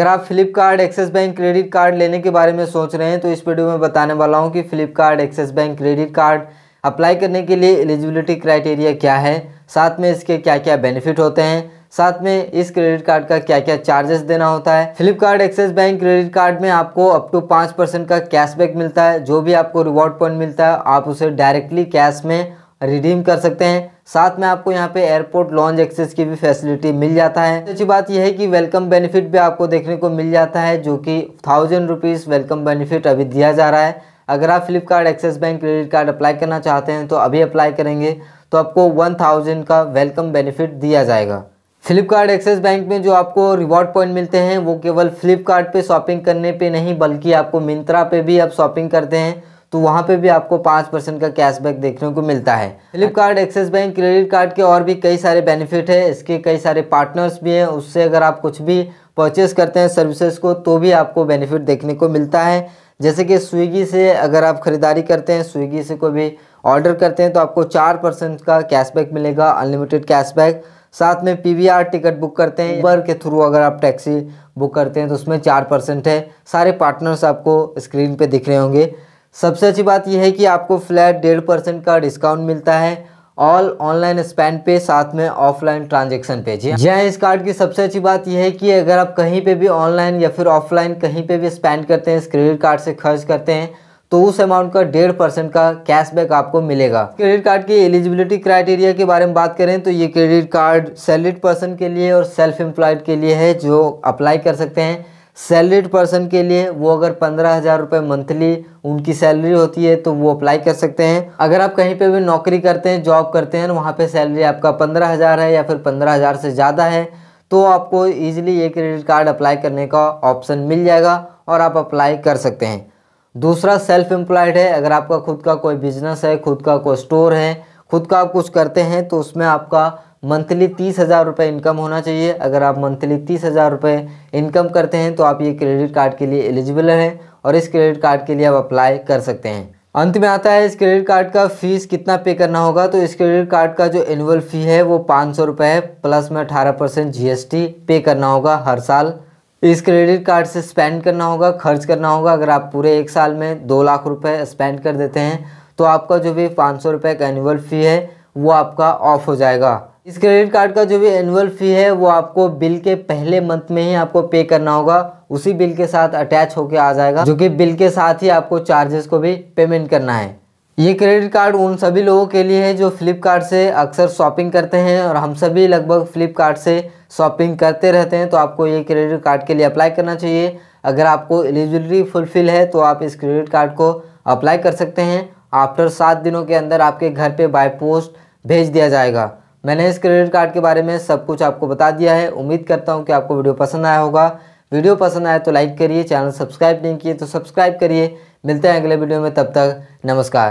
अगर आप Flipkart Axis bank credit card लेने के बारे में सोच रहे हैं तो इस वीडियो में बताने वाला हूँ कि Flipkart Axis bank credit card apply करने के लिए एलिजिबिलिटी क्राइटेरिया क्या है साथ में इसके क्या क्या बेनिफिट होते हैं साथ में इस क्रेडिट कार्ड का क्या क्या चार्जेस देना होता है Flipkart Axis bank credit card में आपको अप टू पाँच परसेंट का कैशबैक मिलता है जो भी आपको रिवॉर्ड पॉइंट मिलता है आप उसे डायरेक्टली कैश में रिडीम कर सकते हैं साथ में आपको यहाँ पे एयरपोर्ट लॉन्च एक्सेस की भी फैसिलिटी मिल जाता है अच्छी बात यह है कि वेलकम बेनिफिट भी आपको देखने को मिल जाता है जो कि थाउजेंड रुपीज़ वेलकम बेनिफिट अभी दिया जा रहा है अगर आप Flipkart Axis bank credit card apply करना चाहते हैं तो अभी अप्लाई करेंगे तो आपको वन थाउजेंड का वेलकम बेनिफिट दिया जाएगा फ्लिपकार्ट एक्सेस बैंक में जो आपको रिवॉर्ड पॉइंट मिलते हैं वो केवल फ्लिपकार्ट शॉपिंग करने पर नहीं बल्कि आपको मिंत्रा पे भी आप शॉपिंग करते हैं तो वहाँ पे भी आपको पाँच परसेंट का कैशबैक देखने को मिलता है Flipkart Axis bank credit card के और भी कई सारे बेनिफिट है इसके कई सारे पार्टनर्स भी हैं उससे अगर आप कुछ भी परचेस करते हैं सर्विसेज को तो भी आपको बेनिफिट देखने को मिलता है जैसे कि स्विगी से अगर आप ख़रीदारी करते हैं स्विगी से कोई भी ऑर्डर करते हैं तो आपको चार परसेंट का कैशबैक मिलेगा अनलिमिटेड कैशबैक साथ में पीवीआर टिकट बुक करते हैं ऊबर के थ्रू अगर आप टैक्सी बुक करते हैं तो उसमें चार परसेंट है सारे पार्टनर्स आपको स्क्रीन पे दिख रहे होंगे सबसे अच्छी बात यह है कि आपको फ्लैट डेढ़ परसेंट का डिस्काउंट मिलता है ऑल ऑनलाइन स्पेंड पे साथ में ऑफलाइन ट्रांजेक्शन पे जी जहाँ हाँ, इस कार्ड की सबसे अच्छी बात यह है कि अगर आप कहीं पे भी ऑनलाइन या फिर ऑफलाइन कहीं पे भी स्पेंड करते हैं इस क्रेडिट कार्ड से खर्च करते हैं तो उस अमाउंट का डेढ़ परसेंट का कैशबैक आपको मिलेगा क्रेडिट कार्ड की एलिजिबिलिटी क्राइटेरिया के बारे में बात करें तो ये क्रेडिट कार्ड सैलरीड पर्सन के लिए और सेल्फ एम्प्लॉयड के लिए है जो अप्लाई कर सकते हैं सैलरीड पर्सन के लिए वो अगर पंद्रह हज़ार रुपये मंथली उनकी सैलरी होती है तो वो अप्लाई कर सकते हैं अगर आप कहीं पे भी नौकरी करते हैं जॉब करते हैं वहाँ पे सैलरी आपका पंद्रह हज़ार है या फिर पंद्रह हज़ार से ज़्यादा है तो आपको ईजिली ये क्रेडिट कार्ड अप्लाई करने का ऑप्शन मिल जाएगा और आप अप्लाई कर सकते हैं दूसरा सेल्फ एम्प्लॉयड है अगर आपका खुद का कोई बिजनेस है खुद का कोई स्टोर है खुद का आप कुछ करते हैं तो उसमें आपका मंथली तीस हज़ार रुपये इनकम होना चाहिए अगर आप मंथली तीस हज़ार रुपये इनकम करते हैं तो आप ये क्रेडिट कार्ड के लिए एलिजिबल हैं और इस क्रेडिट कार्ड के लिए आप अप्लाई कर सकते हैं अंत में आता है इस क्रेडिट कार्ड का फीस कितना पे करना होगा तो इस क्रेडिट कार्ड का जो एनुअल फ़ी है वो पाँच सौ रुपये है प्लस में अठारह परसेंट जी एस टी पे करना होगा हर साल इस क्रेडिट कार्ड से स्पेंड करना होगा खर्च करना होगा अगर आप पूरे एक साल में दो लाख रुपये स्पेंड कर देते हैं तो आपका जो भी पाँच सौ रुपये का एनुअल फ़ी है वो आपका ऑफ हो जाएगा इस क्रेडिट कार्ड का जो भी एनुअल फ़ी है वो आपको बिल के पहले मंथ में ही आपको पे करना होगा उसी बिल के साथ अटैच होकर आ जाएगा जो कि बिल के साथ ही आपको चार्जेस को भी पेमेंट करना है ये क्रेडिट कार्ड उन सभी लोगों के लिए है जो फ्लिपकार्ट से अक्सर शॉपिंग करते हैं और हम सभी लगभग फ्लिपकार्ट से शॉपिंग करते रहते हैं तो आपको ये क्रेडिट कार्ड के लिए अप्लाई करना चाहिए अगर आपको एलिजिबिलिटी फुलफिल है तो आप इस क्रेडिट कार्ड को अप्लाई कर सकते हैं आफ्टर सात दिनों के अंदर आपके घर पर बाई पोस्ट भेज दिया जाएगा मैंने इस क्रेडिट कार्ड के बारे में सब कुछ आपको बता दिया है उम्मीद करता हूँ कि आपको वीडियो पसंद आया होगा वीडियो पसंद आए तो लाइक करिए चैनल सब्सक्राइब नहीं किए तो सब्सक्राइब करिए मिलते हैं अगले वीडियो में तब तक नमस्कार